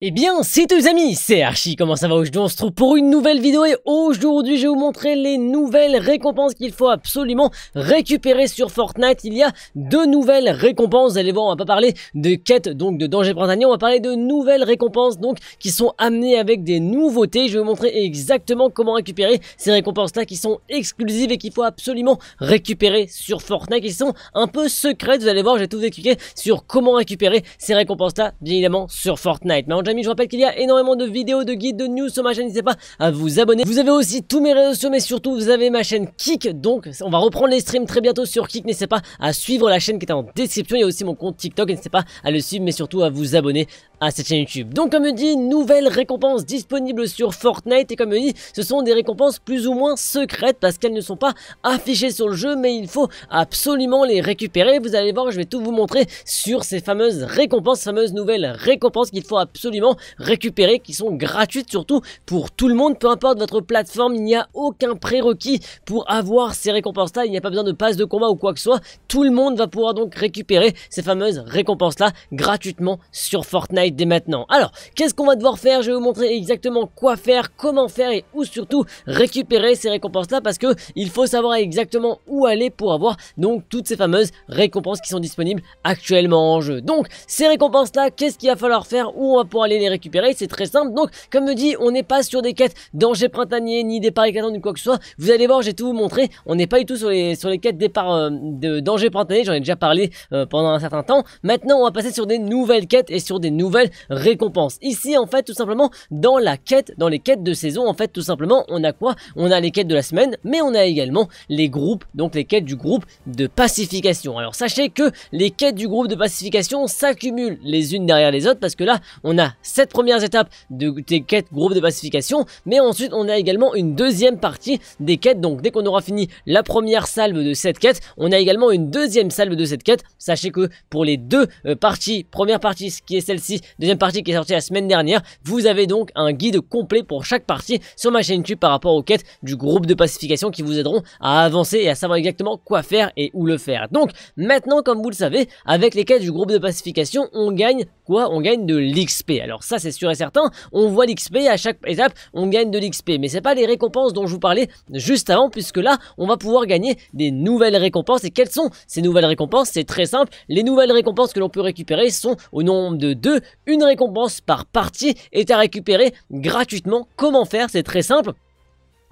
Eh bien, c'est les amis, c'est Archie, comment ça va aujourd'hui On se trouve pour une nouvelle vidéo et aujourd'hui je vais vous montrer les nouvelles récompenses qu'il faut absolument récupérer sur Fortnite. Il y a deux nouvelles récompenses, vous allez voir, on va pas parler de quêtes, donc de danger printanier, on va parler de nouvelles récompenses donc qui sont amenées avec des nouveautés. Je vais vous montrer exactement comment récupérer ces récompenses-là qui sont exclusives et qu'il faut absolument récupérer sur Fortnite, qui sont un peu secrètes, vous allez voir, j'ai tout expliquer sur comment récupérer ces récompenses-là, bien évidemment, sur Fortnite je vous rappelle qu'il y a énormément de vidéos, de guides, de news sur ma chaîne, n'hésitez pas à vous abonner. Vous avez aussi tous mes réseaux sociaux, mais surtout vous avez ma chaîne Kik, donc on va reprendre les streams très bientôt sur Kik, n'hésitez pas à suivre la chaîne qui est en description, il y a aussi mon compte TikTok, n'hésitez pas à le suivre, mais surtout à vous abonner à cette chaîne YouTube. Donc comme je dis, nouvelles récompenses disponibles sur Fortnite, et comme je dis, ce sont des récompenses plus ou moins secrètes, parce qu'elles ne sont pas affichées sur le jeu, mais il faut absolument les récupérer, vous allez voir, je vais tout vous montrer sur ces fameuses récompenses, fameuses nouvelles récompenses qu'il faut absolument récupérer, qui sont gratuites surtout pour tout le monde, peu importe votre plateforme, il n'y a aucun prérequis pour avoir ces récompenses-là, il n'y a pas besoin de passe de combat ou quoi que ce soit, tout le monde va pouvoir donc récupérer ces fameuses récompenses-là gratuitement sur Fortnite dès maintenant. Alors, qu'est-ce qu'on va devoir faire Je vais vous montrer exactement quoi faire, comment faire et où surtout récupérer ces récompenses-là parce que il faut savoir exactement où aller pour avoir donc toutes ces fameuses récompenses qui sont disponibles actuellement en jeu. Donc, ces récompenses-là, qu'est-ce qu'il va falloir faire Où on va pouvoir aller les récupérer, c'est très simple. Donc, comme me dit, on n'est pas sur des quêtes d'Angers Printanier ni des paris ni quoi que ce soit. Vous allez voir, j'ai tout vous montré, on n'est pas du tout sur les, sur les quêtes départ Printanier, euh, de danger j'en ai déjà parlé euh, pendant un certain temps. Maintenant, on va passer sur des nouvelles quêtes et sur des nouvelles récompenses. Ici, en fait, tout simplement, dans la quête, dans les quêtes de saison, en fait, tout simplement, on a quoi On a les quêtes de la semaine, mais on a également les groupes, donc les quêtes du groupe de pacification. Alors, sachez que les quêtes du groupe de pacification s'accumulent les unes derrière les autres, parce que là, on a cette première étape de, des quêtes groupe de pacification, mais ensuite on a également une deuxième partie des quêtes, donc dès qu'on aura fini la première salve de cette quête, on a également une deuxième salve de cette quête, sachez que pour les deux euh, parties, première partie qui est celle-ci, deuxième partie qui est sortie la semaine dernière, vous avez donc un guide complet pour chaque partie sur ma chaîne YouTube par rapport aux quêtes du groupe de pacification qui vous aideront à avancer et à savoir exactement quoi faire et où le faire. Donc maintenant comme vous le savez, avec les quêtes du groupe de pacification, on gagne quoi On gagne de l'XP. Alors ça, c'est sûr et certain. On voit l'XP à chaque étape, on gagne de l'XP. Mais c'est pas les récompenses dont je vous parlais juste avant, puisque là, on va pouvoir gagner des nouvelles récompenses. Et quelles sont ces nouvelles récompenses C'est très simple. Les nouvelles récompenses que l'on peut récupérer sont au nombre de deux. Une récompense par partie est à récupérer gratuitement. Comment faire C'est très simple.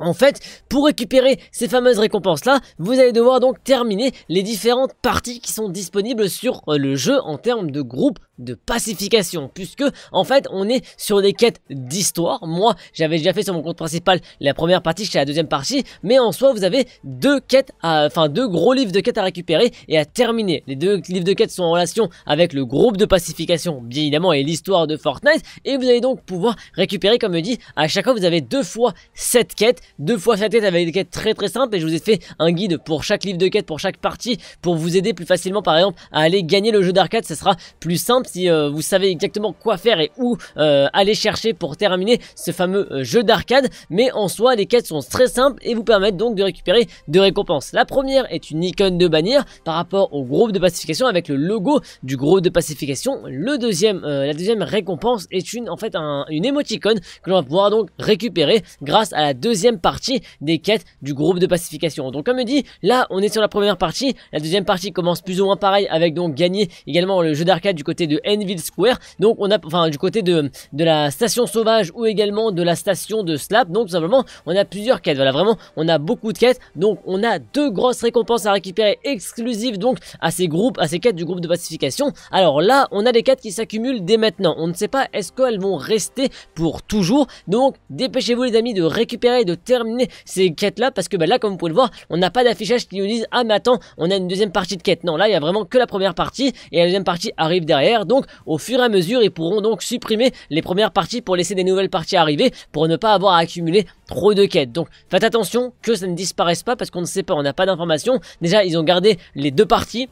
En fait, pour récupérer ces fameuses récompenses-là, vous allez devoir donc terminer les différentes parties qui sont disponibles sur euh, le jeu en termes de groupe de pacification, puisque en fait on est sur des quêtes d'histoire. Moi, j'avais déjà fait sur mon compte principal la première partie, j'étais la deuxième partie, mais en soi vous avez deux quêtes, à, enfin deux gros livres de quêtes à récupérer et à terminer. Les deux livres de quêtes sont en relation avec le groupe de pacification, bien évidemment, et l'histoire de Fortnite, et vous allez donc pouvoir récupérer, comme je dis, à chaque fois vous avez deux fois cette quête deux fois sa tête avec des quêtes très très simples et je vous ai fait un guide pour chaque livre de quête, pour chaque partie, pour vous aider plus facilement par exemple à aller gagner le jeu d'arcade, Ce sera plus simple si euh, vous savez exactement quoi faire et où euh, aller chercher pour terminer ce fameux euh, jeu d'arcade, mais en soi les quêtes sont très simples et vous permettent donc de récupérer deux récompenses. La première est une icône de bannière par rapport au groupe de pacification avec le logo du groupe de pacification. Le deuxième, la deuxième récompense est une en fait une émoticône que l'on va pouvoir donc récupérer grâce à la deuxième partie des quêtes du groupe de pacification. Donc comme je dis, là on est sur la première partie, la deuxième partie commence plus ou moins pareil avec donc gagner également le jeu d'arcade du côté de Enville Square. Donc on a enfin du côté de, de la station sauvage ou également de la station de Slap. Donc tout simplement on a plusieurs quêtes. Voilà vraiment on a beaucoup de quêtes. Donc on a deux grosses récompenses à récupérer exclusives donc à ces groupes, à ces quêtes du groupe de pacification. Alors là on a des quêtes qui s'accumulent dès maintenant. On ne sait pas est-ce qu'elles vont rester pour toujours. Donc dépêchez-vous les amis de récupérer, de terminer ces quêtes-là, parce que bah, là, comme vous pouvez le voir, on n'a pas d'affichage qui nous dise « Ah, mais attends, on a une deuxième partie de quête. » Non, là, il y a vraiment que la première partie, et la deuxième partie arrive derrière. Donc, au fur et à mesure, ils pourront donc supprimer les premières parties pour laisser des nouvelles parties arriver, pour ne pas avoir à accumuler trop de quêtes. Donc, faites attention que ça ne disparaisse pas, parce qu'on ne sait pas, on n'a pas d'informations. Déjà, ils ont gardé les deux parties,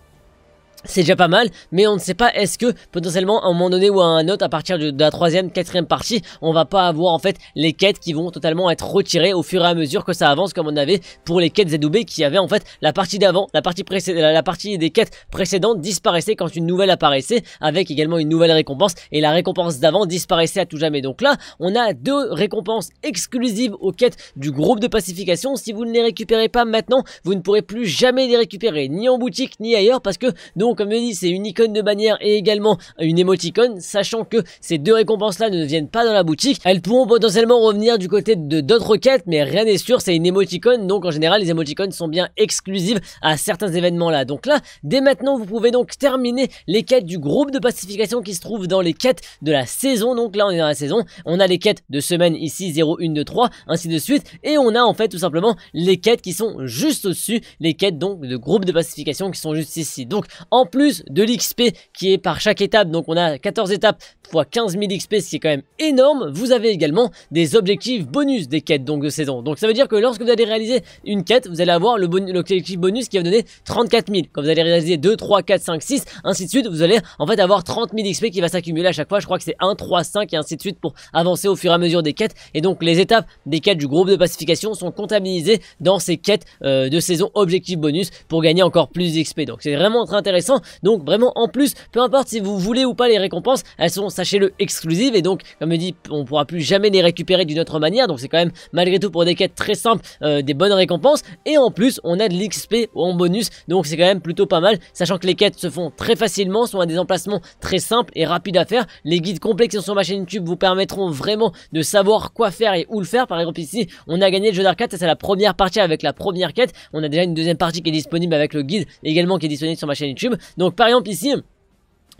c'est déjà pas mal, mais on ne sait pas est-ce que potentiellement à un moment donné ou à un autre, à partir de, la troisième, quatrième partie, on va pas avoir en fait les quêtes qui vont totalement être retirées au fur et à mesure que ça avance, comme on avait pour les quêtes ZB qui avaient en fait la partie d'avant, la partie précédente, la, partie des quêtes précédentes disparaissait quand une nouvelle apparaissait, avec également une nouvelle récompense et la récompense d'avant disparaissait à tout jamais. Donc là, on a deux récompenses exclusives aux quêtes du groupe de pacification. Si vous ne les récupérez pas maintenant, vous ne pourrez plus jamais les récupérer, ni en boutique ni ailleurs, parce que donc comme je dis, c'est une icône de bannière et également une émoticône, sachant que ces deux récompenses-là ne viennent pas dans la boutique. Elles pourront potentiellement revenir du côté de d'autres quêtes, mais rien n'est sûr, c'est une émoticône, donc en général les émoticônes sont bien exclusives à certains événements là. Donc là, dès maintenant, vous pouvez donc terminer les quêtes du groupe de pacification qui se trouve dans les quêtes de la saison. Donc là, on est dans la saison, on a les quêtes de semaine ici 0, 1, 2, 3, ainsi de suite, et on a en fait tout simplement les quêtes qui sont juste au-dessus, les quêtes donc de groupe de pacification qui sont juste ici. Donc en en plus de l'XP qui est par chaque étape. Donc on a 14 étapes fois 15 000 XP, ce qui est quand même énorme. Vous avez également des objectifs bonus des quêtes donc de saison. Donc ça veut dire que lorsque vous allez réaliser une quête, vous allez avoir le l'objectif bonus qui va donner 34 000. Quand vous allez réaliser 2, 3, 4, 5, 6, ainsi de suite, vous allez en fait avoir 30 000 XP qui va s'accumuler à chaque fois. Je crois que c'est 1, 3, 5 et ainsi de suite pour avancer au fur et à mesure des quêtes. Et donc les étapes des quêtes du groupe de pacification sont comptabilisées dans ces quêtes euh, de saison objectif bonus pour gagner encore plus d'XP. Donc c'est vraiment très intéressant donc vraiment en plus, peu importe si vous voulez ou pas les récompenses, elles sont, sachez-le, exclusives et donc, comme je dis, on pourra plus jamais les récupérer d'une autre manière. Donc c'est quand même malgré tout pour des quêtes très simples, euh, des bonnes récompenses. Et en plus, on a de l'XP en bonus, donc c'est quand même plutôt pas mal, sachant que les quêtes se font très facilement, sont à des emplacements très simples et rapides à faire. Les guides complexes sur ma chaîne YouTube vous permettront vraiment de savoir quoi faire et où le faire. Par exemple ici, on a gagné le jeu d'arcade, c'est la première partie avec la première quête. On a déjà une deuxième partie qui est disponible avec le guide également qui est disponible sur ma chaîne YouTube. Donc par exemple ici,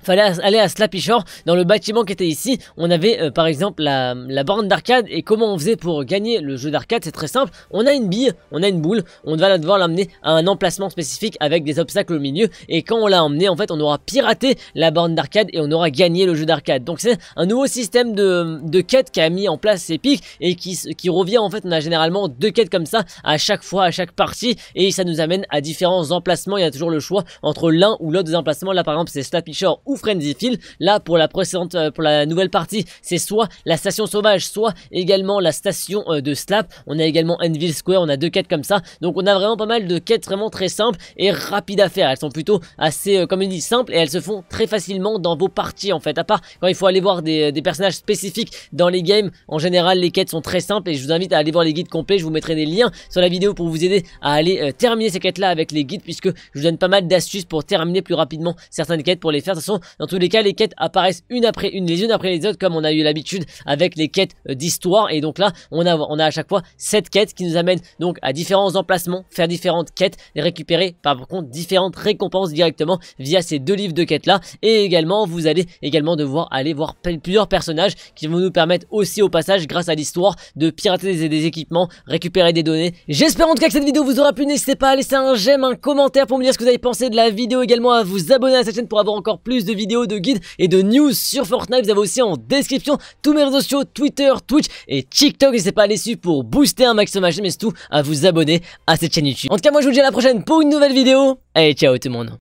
fallait aller à Shore dans le bâtiment qui était ici on avait euh, par exemple la, borne d'arcade et comment on faisait pour gagner le jeu d'arcade c'est très simple on a une bille on a une boule on va devoir l'amener à un emplacement spécifique avec des obstacles au milieu et quand on l'a emmené en fait on aura piraté la borne d'arcade et on aura gagné le jeu d'arcade donc c'est un nouveau système de, de Qui a mis en place pics et qui, qui revient en fait on a généralement deux quêtes comme ça à chaque fois à chaque partie et ça nous amène à différents emplacements il y a toujours le choix entre l'un ou l'autre des emplacements là par exemple c'est Shore ou Frenzy Field. Là, pour la précédente, euh, pour la nouvelle partie, c'est soit la station sauvage, soit également la station euh, de Slap. On a également Enville Square, on a deux quêtes comme ça. Donc on a vraiment pas mal de quêtes vraiment très simples et rapides à faire. Elles sont plutôt assez, euh, comme je dis, simples et elles se font très facilement dans vos parties en fait. À part quand il faut aller voir des, personnages spécifiques dans les games, en général les quêtes sont très simples et je vous invite à aller voir les guides complets. Je vous mettrai des liens sur la vidéo pour vous aider à aller terminer ces quêtes là avec les guides puisque je vous donne pas mal d'astuces pour terminer plus rapidement certaines quêtes pour les faire. De toute façon, dans tous les cas, les quêtes apparaissent une après une, les unes après les autres, comme on a eu l'habitude avec les quêtes euh, d'histoire. Et donc là, on a, on a à chaque fois cette quête qui nous amène donc à différents emplacements, faire différentes quêtes, et récupérer par contre différentes récompenses directement via ces deux livres de quêtes là. Et également, vous allez également devoir aller voir plusieurs personnages qui vont nous permettre aussi au passage, grâce à l'histoire, de pirater des, des équipements, récupérer des données. J'espère en tout cas que cette vidéo vous aura plu. N'hésitez pas à laisser un j'aime, un commentaire pour me dire ce que vous avez pensé de la vidéo également, à vous abonner à cette chaîne pour avoir encore plus de de vidéos, de guides et de news sur Fortnite. Vous avez aussi en description tous mes réseaux sociaux, Twitter, Twitch et TikTok. N'hésitez pas à les suivre pour booster un maximum mais C'est surtout à vous abonner à cette chaîne YouTube. En tout cas, moi je vous dis à la prochaine pour une nouvelle vidéo. Allez, ciao tout le monde.